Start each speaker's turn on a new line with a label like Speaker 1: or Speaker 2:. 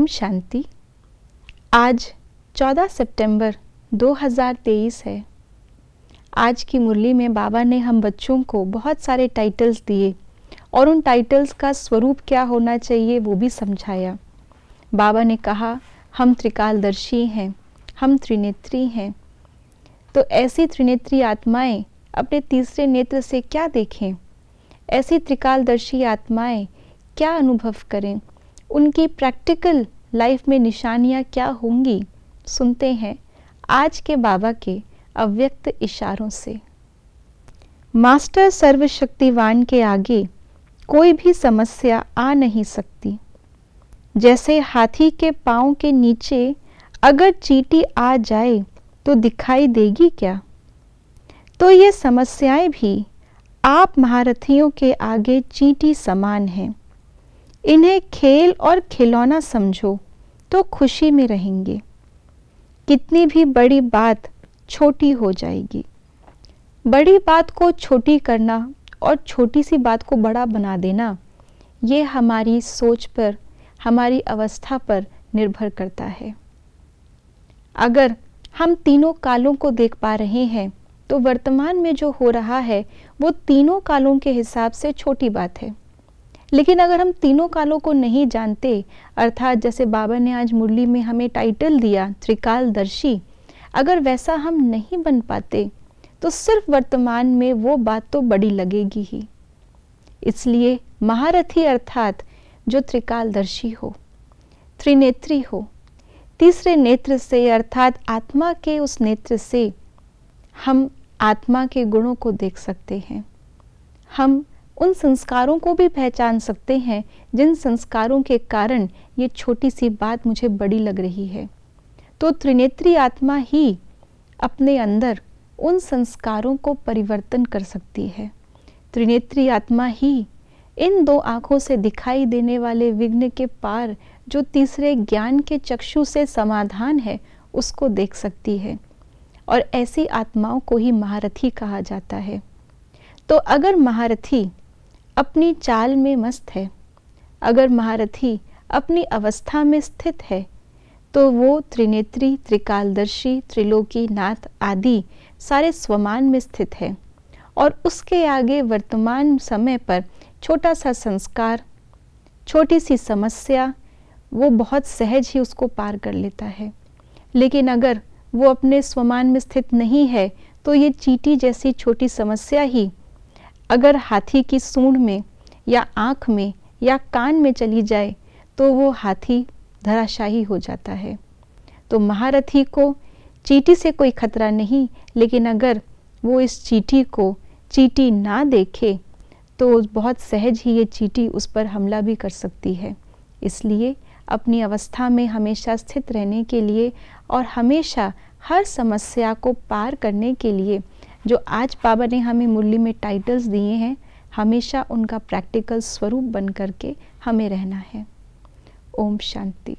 Speaker 1: ओम शांति आज 14 सितंबर 2023 है आज की मुरली में बाबा ने हम बच्चों को बहुत सारे टाइटल्स दिए और उन टाइटल्स का स्वरूप क्या होना चाहिए वो भी समझाया बाबा ने कहा हम त्रिकालदर्शी हैं हम त्रिनेत्री हैं तो ऐसी त्रिनेत्री आत्माएं अपने तीसरे नेत्र से क्या देखें ऐसी त्रिकालदर्शी आत्माएं क्या अनुभव करें उनकी प्रैक्टिकल लाइफ में निशानियाँ क्या होंगी सुनते हैं आज के बाबा के अव्यक्त इशारों से मास्टर सर्वशक्तिवान के आगे कोई भी समस्या आ नहीं सकती जैसे हाथी के पाँव के नीचे अगर चीटी आ जाए तो दिखाई देगी क्या तो ये समस्याएं भी आप महारथियों के आगे चींटी समान हैं इन्हें खेल और खिलौना समझो तो खुशी में रहेंगे कितनी भी बड़ी बात छोटी हो जाएगी बड़ी बात को छोटी करना और छोटी सी बात को बड़ा बना देना ये हमारी सोच पर हमारी अवस्था पर निर्भर करता है अगर हम तीनों कालों को देख पा रहे हैं तो वर्तमान में जो हो रहा है वो तीनों कालों के हिसाब से छोटी बात है लेकिन अगर हम तीनों कालों को नहीं जानते अर्थात जैसे बाबा ने आज मुरली में हमें टाइटल दिया त्रिकालदर्शी अगर वैसा हम नहीं बन पाते तो सिर्फ वर्तमान में वो बात तो बड़ी लगेगी ही इसलिए महारथी अर्थात जो त्रिकालदर्शी हो त्रिनेत्री हो तीसरे नेत्र से अर्थात आत्मा के उस नेत्र से हम आत्मा के गुणों को देख सकते हैं हम उन संस्कारों को भी पहचान सकते हैं जिन संस्कारों के कारण ये छोटी सी बात मुझे बड़ी लग रही है तो त्रिनेत्री आत्मा ही अपने अंदर उन संस्कारों को परिवर्तन कर सकती है त्रिनेत्री आत्मा ही इन दो आँखों से दिखाई देने वाले विघ्न के पार जो तीसरे ज्ञान के चक्षु से समाधान है उसको देख सकती है और ऐसी आत्माओं को ही महारथी कहा जाता है तो अगर महारथी अपनी चाल में मस्त है अगर महारथी अपनी अवस्था में स्थित है तो वो त्रिनेत्री त्रिकालदर्शी त्रिलोकी नाथ आदि सारे स्वमान में स्थित है और उसके आगे वर्तमान समय पर छोटा सा संस्कार छोटी सी समस्या वो बहुत सहज ही उसको पार कर लेता है लेकिन अगर वो अपने स्वमान में स्थित नहीं है तो ये चीटी जैसी छोटी समस्या ही अगर हाथी की सूंड में या आँख में या कान में चली जाए तो वो हाथी धराशाही हो जाता है तो महारथी को चीटी से कोई खतरा नहीं लेकिन अगर वो इस चीटी को चीटी ना देखे तो बहुत सहज ही ये चीटी उस पर हमला भी कर सकती है इसलिए अपनी अवस्था में हमेशा स्थित रहने के लिए और हमेशा हर समस्या को पार करने के लिए जो आज बाबा ने हमें मुरली में टाइटल्स दिए हैं हमेशा उनका प्रैक्टिकल स्वरूप बन करके हमें रहना है ओम शांति